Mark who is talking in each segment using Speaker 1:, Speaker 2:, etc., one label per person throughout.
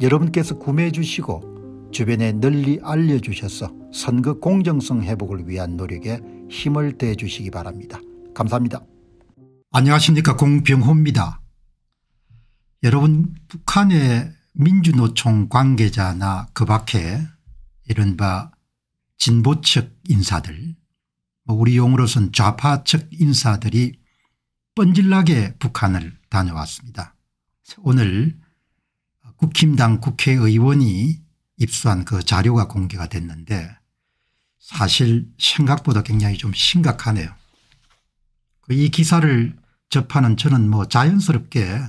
Speaker 1: 여러분께서 구매해 주시고 주변에 널리 알려주셔서 선거 공정성 회복을 위한 노력에 힘을 대해 주시기 바랍니다. 감사합니다. 안녕하십니까 공병호입니다. 여러분 북한의 민주노총 관계자나 그 밖에 이른바 진보 측 인사들 뭐 우리 용으로선 좌파 측 인사들이 뻔질나게 북한을 다녀왔습니다. 오늘 국힘당 국회의원이 입수한 그 자료가 공개가 됐는데 사실 생각보다 굉장히 좀 심각하네요. 그 이 기사를 접하는 저는 뭐 자연스럽게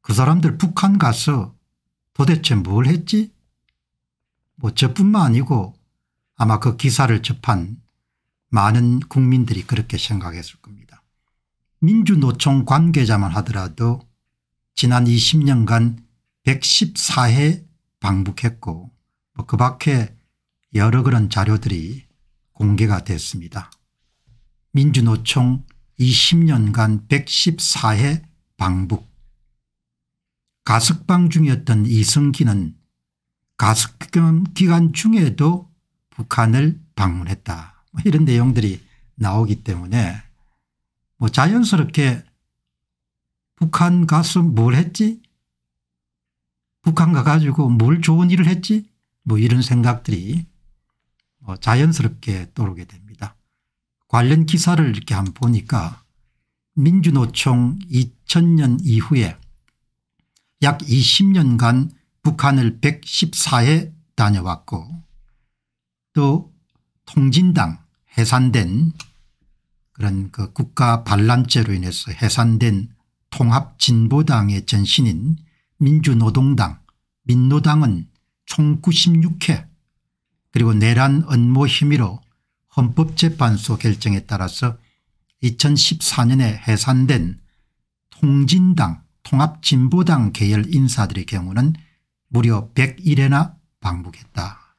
Speaker 1: 그 사람들 북한 가서 도대체 뭘 했지? 뭐 저뿐만 아니고 아마 그 기사를 접한 많은 국민들이 그렇게 생각했을 겁니다. 민주노총 관계자만 하더라도 지난 20년간 114회 방북했고 뭐 그 밖에 여러 그런 자료들이 공개가 됐습니다. 민주노총 20년간 114회 방북 가석방 중이었던 이승기는 가석방 기간 중에도 북한을 방문했다 뭐 이런 내용들이 나오기 때문에 뭐 자연스럽게 북한 가서 뭘 했지 북한 가가지고 뭘 좋은 일을 했지 뭐 이런 생각들이 뭐 자연스럽게 떠오르게 됩니다. 관련 기사를 이렇게 한번 보니까 민주노총 2000년 이후에 약 20년간 북한을 114회 다녀왔고 또 통진당 해산된 그런 그 국가 반란죄로 인해서 해산된 통합진보당의 전신인 민주노동당 민노당은 총 96회 그리고 내란 언모 혐의로 헌법재판소 결정에 따라서 2014년에 해산된 통진당 통합진보당 계열 인사들의 경우는 무려 101회나 방북했다.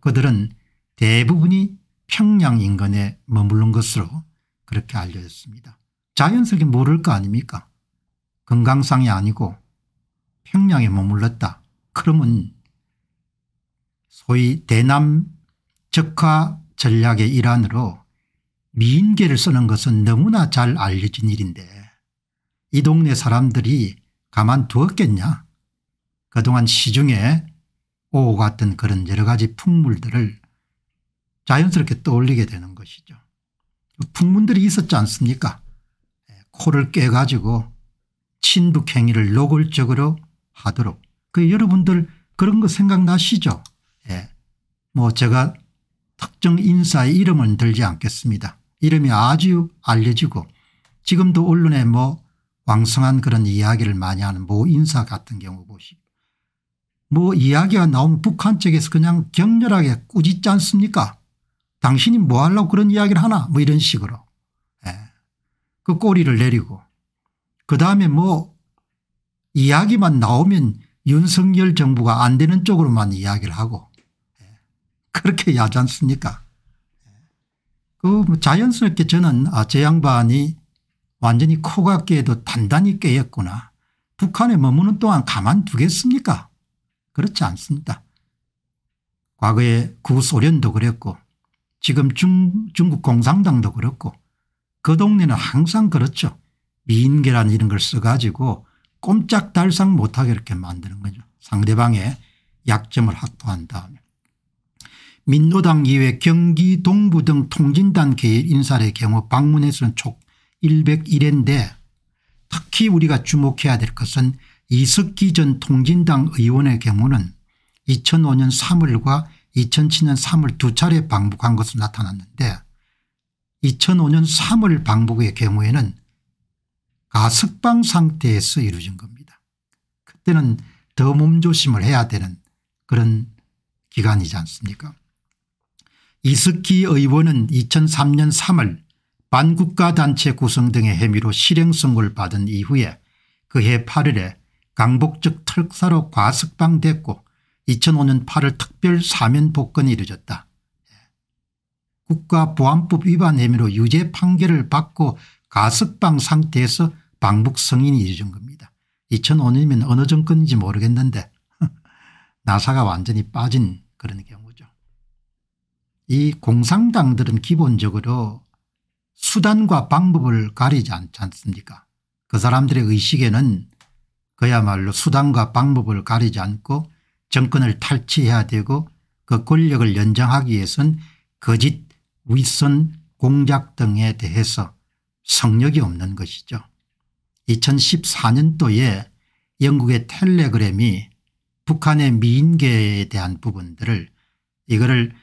Speaker 1: 그들은 대부분이 평양 인근에 머물른 것으로 그렇게 알려졌습니다. 자연스럽게 모를 거 아닙니까 건강상이 아니고 평양에 머물렀다. 그러면 소위 대남 적화 전략의 일환으로 미인계를 쓰는 것은 너무나 잘 알려진 일인데 이 동네 사람들이 가만두었겠냐 그동안 시중에 오고 갔던 그런 여러 가지 풍물들을 자연스럽게 떠올리게 되는 것이죠. 풍문들이 있었지 않습니까 예, 코를 깨 가지고 친북 행위를 노골적으로 하도록. 그 여러분들 그런 거 생각나시죠? 예. 뭐 제가 특정 인사의 이름은 들지 않겠습니다. 이름이 아주 알려지고 지금도 언론에 뭐 왕성한 그런 이야기를 많이 하는 모 인사 같은 경우 보시고 뭐 이야기가 나오면 북한 쪽에서 그냥 격렬하게 꾸짖지 않습니까? 당신이 뭐 하려고 그런 이야기를 하나 뭐 이런 식으로 예. 그 꼬리를 내리고 그 다음에 뭐 이야기만 나오면 윤석열 정부가 안 되는 쪽으로만 이야기를 하고 예, 그렇게 하지 않습니까 예. 그 뭐 자연스럽게 저는 아제 양반이 완전히 코가 깨도 단단히 깨였구나 북한에 머무는 동안 가만두겠습니까 그렇지 않습니다. 과거에 구소련도 그랬고 지금 중, 중국 공산당도 그렇고 그 동네는 항상 그렇죠. 미인계란 이런 걸 써가지고 꼼짝달싹 못하게 이렇게 만드는 거죠. 상대방의 약점을 확보한 다음에. 민노당 이외 경기 동부 등 통진단계의 인사의 경우 방문의 수총 101회인데 특히 우리가 주목해야 될 것은 이석기 전 통진당 의원의 경우는 2005년 3월과 2007년 3월 두 차례 방북한 것으로 나타났는데 2005년 3월 방북의 경우에는 가석방 상태에서 이루어진 겁니다. 그때는 더 몸조심을 해야 되는 그런 기간이지 않습니까 이석키 의원은 2003년 3월 반국가단체 구성 등의 혐의로 실행 선고를 받은 이후에 그해 8월에 강복적 특사로 과석방됐고 2005년 8월 특별 사면 복권이 이루어졌다. 국가보안법 위반 혐의로 유죄 판결을 받고 가석방 상태에서 방북 성인이 이루어진 겁니다. 2005년이면 어느 정권인지 모르겠는데 나사가 완전히 빠진 그런 경우죠. 이 공산당들은 기본적으로 수단과 방법을 가리지 않지 않습니까 그 사람들의 의식에는 그야말로 수단과 방법을 가리지 않고 정권을 탈취해야 되고 그 권력을 연장하기 위해선 거짓, 윗선, 공작 등에 대해서 성력이 없는 것이죠. 2014년도에 영국의 텔레그램이 북한의 미인계에 대한 부분들을 이거를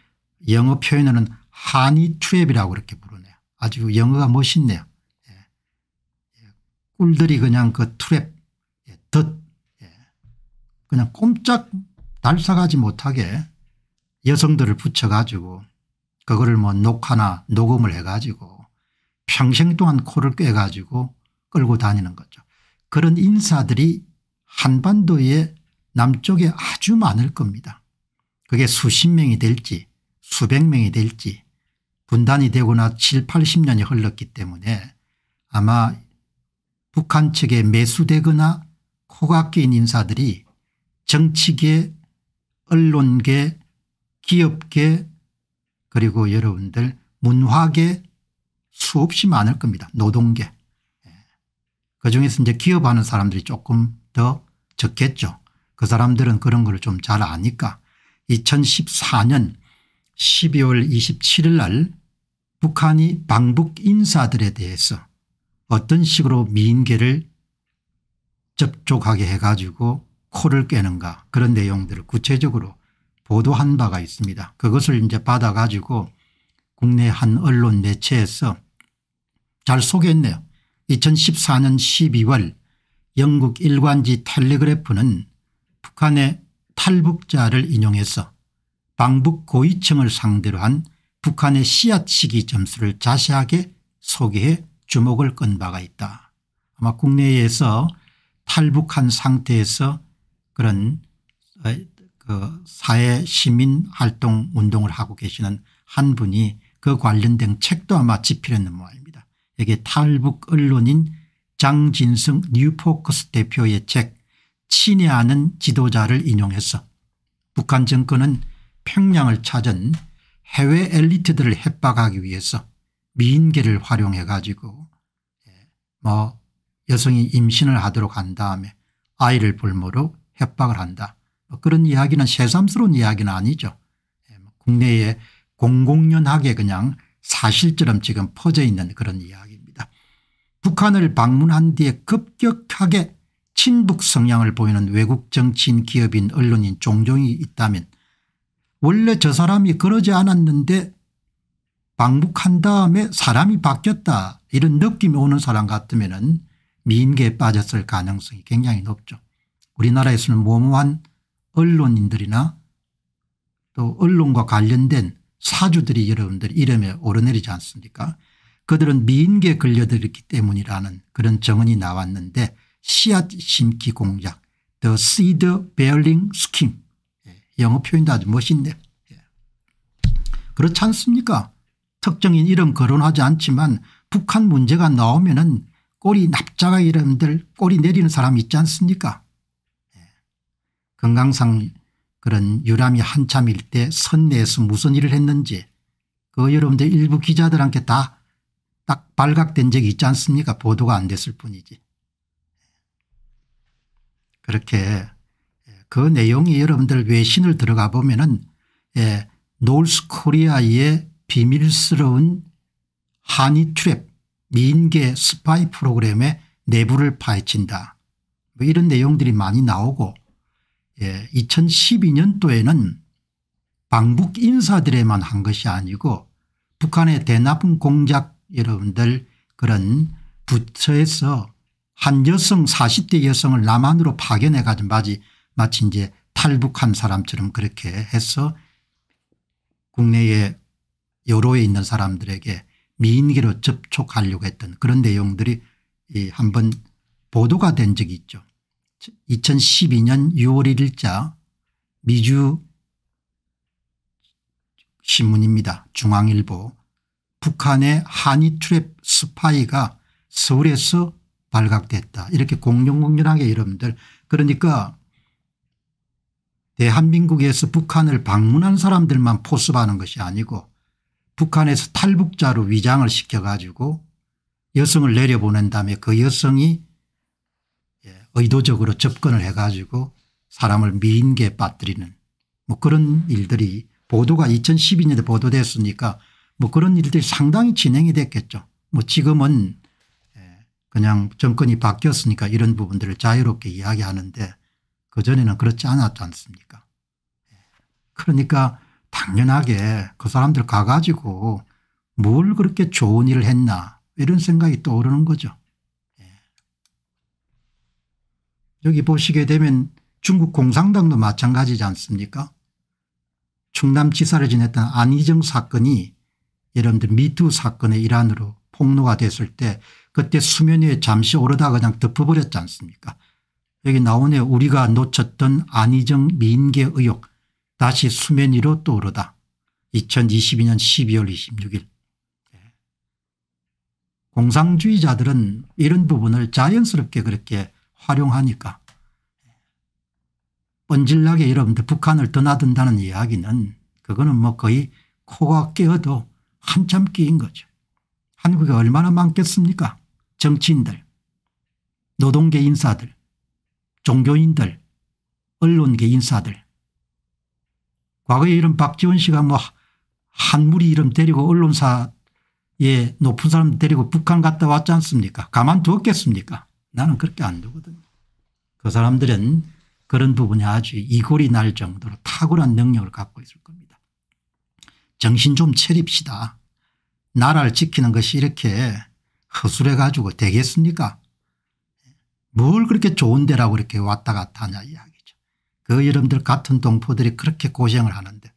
Speaker 1: 영어 표현으로는 한이 트랩이라고 그렇게 부르네요. 아주 영어가 멋있네요. 예. 예. 꿀들이 그냥 그 트랩 예, 덫 그냥 꼼짝 날사가지 못하게 여성들을 붙여가지고 그거를 뭐 녹화나 녹음을 해가지고 평생 동안 코를 꿰가지고 끌고 다니는 거죠. 그런 인사들이 한반도의 남쪽에 아주 많을 겁니다. 그게 수십 명이 될지 수백 명이 될지 분단이 되거나 7, 80년이 흘렀기 때문에 아마 북한 측에 매수되거나 코가 끼인 인사들이 정치계 언론계 기업계 그리고 여러분들 문화계 수없이 많을 겁니다. 노동계. 예. 그중에서 이제 기업하는 사람들이 조금 더 적겠죠. 그 사람들은 그런 걸 좀 잘 아니까 2014년 12월 27일 날 북한이 방북 인사들에 대해서 어떤 식으로 미인계를 접촉하게 해가지고 코를 깨는가 그런 내용들을 구체적으로 보도한 바가 있습니다. 그것을 이제 받아가지고 국내 한 언론 매체에서 잘 소개했네요. 2014년 12월 영국 일관지 텔레그래프는 북한의 탈북자를 인용해서 방북 고위층을 상대로 한 북한의 씨앗 시기 점수를 자세하게 소개해 주목을 끈 바가 있다. 아마 국내에서 탈북한 상태에서 그런 어, 그 사회 시민 활동 운동을 하고 계시는 한 분이 그 관련된 책도 아마 집필했는 모양입니다. 이게 탈북 언론인 장진승 뉴포커스 대표의 책 친애하는 지도자를 인용해서 북한 정권은 평양을 찾은 해외 엘리트들을 협박하기 위해서 미인계를 활용해 가지고 예, 뭐 여성이 임신을 하도록 한 다음에 아이를 볼모로 협박을 한다. 뭐 그런 이야기는 새삼스러운 이야기는 아니죠. 예, 뭐 국내에 공공연하게 그냥 사실처럼 지금 퍼져 있는 그런 이야기입니다. 북한을 방문한 뒤에 급격하게 친북 성향을 보이는 외국 정치인 기업인 언론인 종종이 있다면 원래 저 사람이 그러지 않았는데 방북한 다음에 사람이 바뀌었다 이런 느낌이 오는 사람 같으면 은 미인계에 빠졌을 가능성이 굉장히 높죠. 우리나라에서는 모모한 언론인들이나 또 언론과 관련된 사주들이 여러분들 이름에 오르내리지 않습니까 그들은 미인계 걸려들었기 때문이라는 그런 정언이 나왔는데 씨앗 심기 공작 The Seed Bearing Scheme 영어 표현도 아주 멋있네 예. 그렇지 않습니까 특정인 이름 거론하지 않지만 북한 문제가 나오면 은 꼬리 납작하게 이름들 꼬리 내리는 사람 있지 않습니까 예. 건강상 그런 유람이 한참일 때 선내에서 무슨 일을 했는지 그 여러분들 일부 기자들한테 다 딱 발각된 적이 있지 않습니까 보도가 안 됐을 뿐이지. 그렇게 예, 그 내용이 여러분들 외신을 들어가 보면 은 예, 노스코리아의 비밀스러운 한이 트랩 민계 스파이 프로그램의 내부를 파헤친다. 뭐 이런 내용들이 많이 나오고 예, 2012년도에는 방북 인사들에만 한 것이 아니고 북한의 대납은 공작 여러분들 그런 부처에서 한 여성 40대 여성을 남한으로 파견해 가지고 마치, 마치 이제 탈북한 사람처럼 그렇게 해서 국내에 여로에 있는 사람들에게 미인계로 접촉하려고 했던 그런 내용들이 한 번 보도가 된 적이 있죠. 2012년 6월 1일자 미주 신문입니다. 중앙일보 북한의 한이 트랩 스파이가 서울에서 발각됐다. 이렇게 공룡공룡하게 여러분들 그러니까 대한민국에서 북한을 방문한 사람들만 포섭하는 것이 아니고 북한에서 탈북자로 위장을 시켜가지고 여성을 내려보낸 다음에 그 여성이 의도적으로 접근을 해가지고 사람을 미인계에 빠뜨리는 뭐 그런 일들이 보도가 2012년에 보도됐으니까 뭐 그런 일들이 상당히 진행이 됐겠죠. 뭐 지금은 예, 그냥 정권이 바뀌었으니까 이런 부분들을 자유롭게 이야기하는데 그전에는 그렇지 않았지 않습니까 예. 그러니까 당연하게 그 사람들 가가지고 뭘 그렇게 좋은 일을 했나 이런 생각이 떠오르는 거죠. 여기 보시게 되면 중국 공산당도 마찬가지지 않습니까 충남지사를 지냈던 안희정 사건이 여러분들 미투 사건의 일환으로 폭로가 됐을 때 그때 수면 위에 잠시 오르다 그냥 덮어버렸지 않습니까 여기 나오네 우리가 놓쳤던 안희정 민계 의혹 다시 수면 위로 떠오르다 2022년 12월 26일 공상주의자들은 이런 부분을 자연스럽게 그렇게 활용하니까 번질나게 여러분들 북한을 떠나든다는 이야기는 그거는 뭐 거의 코가 깨어도 한참 끼인 거죠. 한국에 얼마나 많겠습니까 정치인들 노동계 인사들 종교인들 언론계 인사들 과거에 이런 박지원 씨가 뭐 한무리 이름 데리고 언론사에 높은 사람 데리고 북한 갔다 왔지 않습니까 가만두었겠습니까 나는 그렇게 안 되거든요. 그 사람들은 그런 부분에 아주 이골이 날 정도로 탁월한 능력을 갖고 있을 겁니다. 정신 좀 차립시다. 나라를 지키는 것이 이렇게 허술해 가지고 되겠습니까 뭘 그렇게 좋은 데라고 이렇게 왔다 갔다 하냐 이야기죠. 그 여러분들 같은 동포들이 그렇게 고생을 하는데.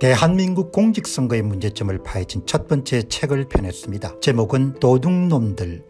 Speaker 1: 대한민국 공직선거의 문제점을 파헤친 첫 번째 책을 펴냈습니다. 제목은 도둑놈들